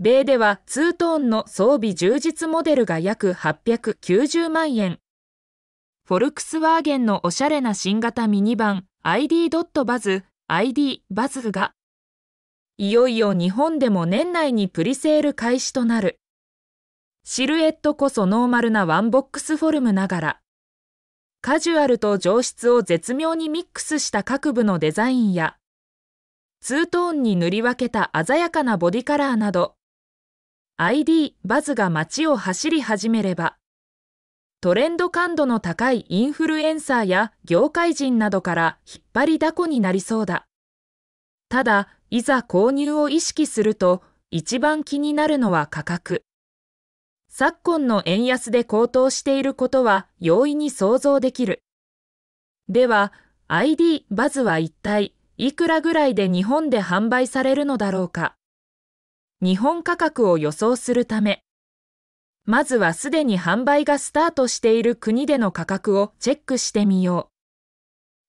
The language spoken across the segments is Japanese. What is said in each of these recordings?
米では2トーンの装備充実モデルが約890万円。フォルクスワーゲンのおしゃれな新型ミニバン ID. バズ ID バズが、いよいよ日本でも年内にプリセール開始となる。シルエットこそノーマルなワンボックスフォルムながら、カジュアルと上質を絶妙にミックスした各部のデザインや、ツートーンに塗り分けた鮮やかなボディカラーなど、ID バズが街を走り始めれば、トレンド感度の高いインフルエンサーや業界人などから引っ張りだこになりそうだ。ただ、いざ購入を意識すると、一番気になるのは価格。昨今の円安で高騰していることは容易に想像できる。では、ID バズは一体いくらぐらいで日本で販売されるのだろうか。日本価格を予想するため、まずはすでに販売がスタートしている国での価格をチェックしてみよ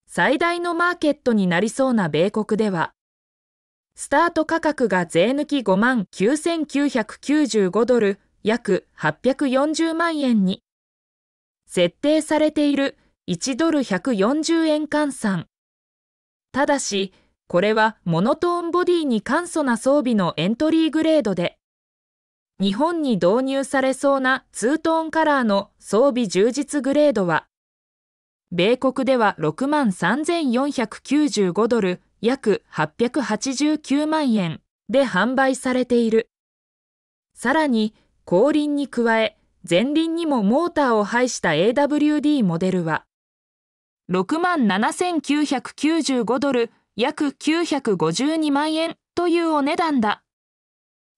う。最大のマーケットになりそうな米国では、スタート価格が税抜き5万9995ドル、約840万円に、設定されている1ドル140円換算。ただし、これはモノトーンボディに簡素な装備のエントリーグレードで、日本に導入されそうなツートーンカラーの装備充実グレードは、米国では6万3495ドル、約889万円で販売されている。さらに、後輪に加え、前輪にもモーターを配した AWD モデルは、6万7995ドル、約952万円というお値段だ。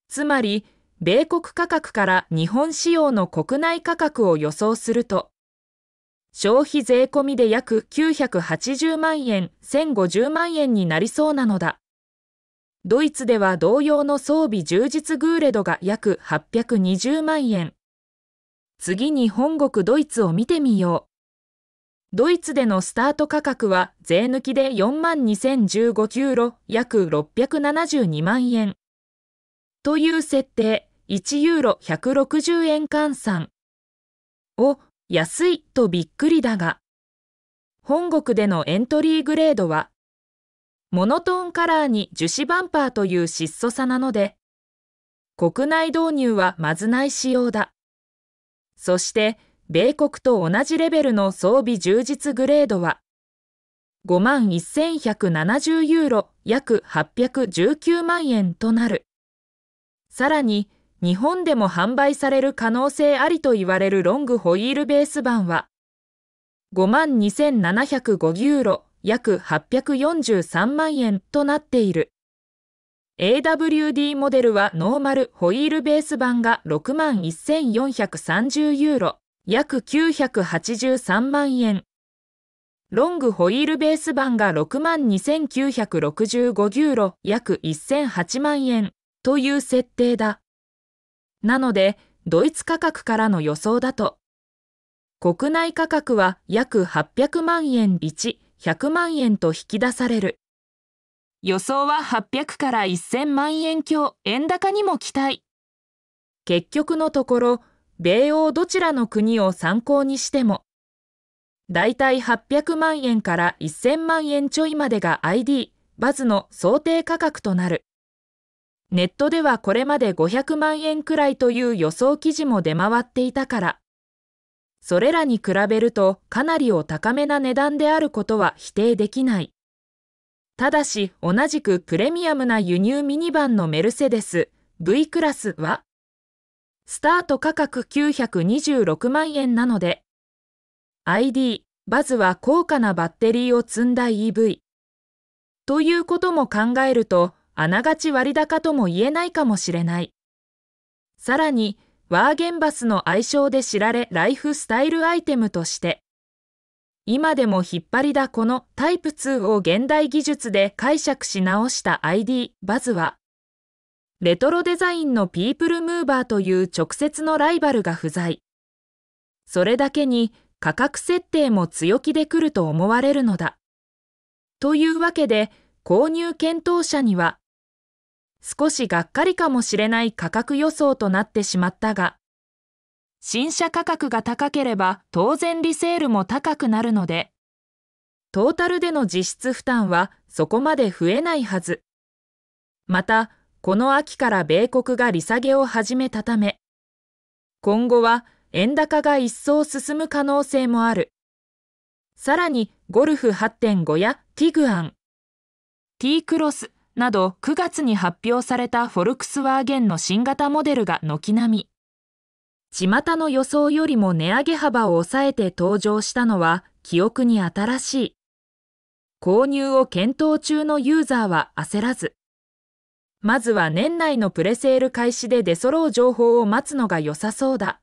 つまり、米国価格から日本仕様の国内価格を予想すると、消費税込みで約980万円、1050万円になりそうなのだ。ドイツでは同様の装備充実グーレドが約820万円。次に本国ドイツを見てみよう。ドイツでのスタート価格は税抜きで42,015ユーロ約672万円。という設定、1ユーロ160円換算。を、安いとびっくりだが、本国でのエントリーグレードは、モノトーンカラーに樹脂バンパーという質素さなので、国内導入はまずない仕様だ。そして、米国と同じレベルの装備充実グレードは、5万1170ユーロ約819万円となる。さらに、日本でも販売される可能性ありと言われるロングホイールベース版は、5万2705ユーロ約843万円となっている。AWD モデルはノーマルホイールベース版が6万1430ユーロ、約983万円。ロングホイールベース版が6万2965ユーロ約1008万円という設定だ。なので、ドイツ価格からの予想だと、国内価格は約800万円ビチ100万円と引き出される。予想は800から1000万円強円高にも期待。結局のところ、米欧どちらの国を参考にしても、だいたい800万円から1000万円ちょいまでが ID、バズの想定価格となる。ネットではこれまで500万円くらいという予想記事も出回っていたから、それらに比べるとかなりお高めな値段であることは否定できない。ただし同じくプレミアムな輸入ミニバンのメルセデス V クラスはスタート価格926万円なので、ID、バズは高価なバッテリーを積んだ EV。ということも考えると、あながち割高とも言えないかもしれない。さらに、ワーゲンバスの愛称で知られライフスタイルアイテムとして、今でも引っ張りだこのタイプ2を現代技術で解釈し直した ID、バズは、レトロデザインのピープルムーバーという直接のライバルが不在。それだけに価格設定も強気で来ると思われるのだ。というわけで、購入検討者には、少しがっかりかもしれない価格予想となってしまったが、新車価格が高ければ当然リセールも高くなるので、トータルでの実質負担はそこまで増えないはず。また、この秋から米国が利下げを始めたため、今後は円高が一層進む可能性もある。さらに、ゴルフ8.5やティグアン、T クロスなど9月に発表されたフォルクスワーゲンの新型モデルが軒並み。巷の予想よりも値上げ幅を抑えて登場したのは記憶に新しい。購入を検討中のユーザーは焦らず。まずは年内のプレセール開始で出揃う情報を待つのが良さそうだ。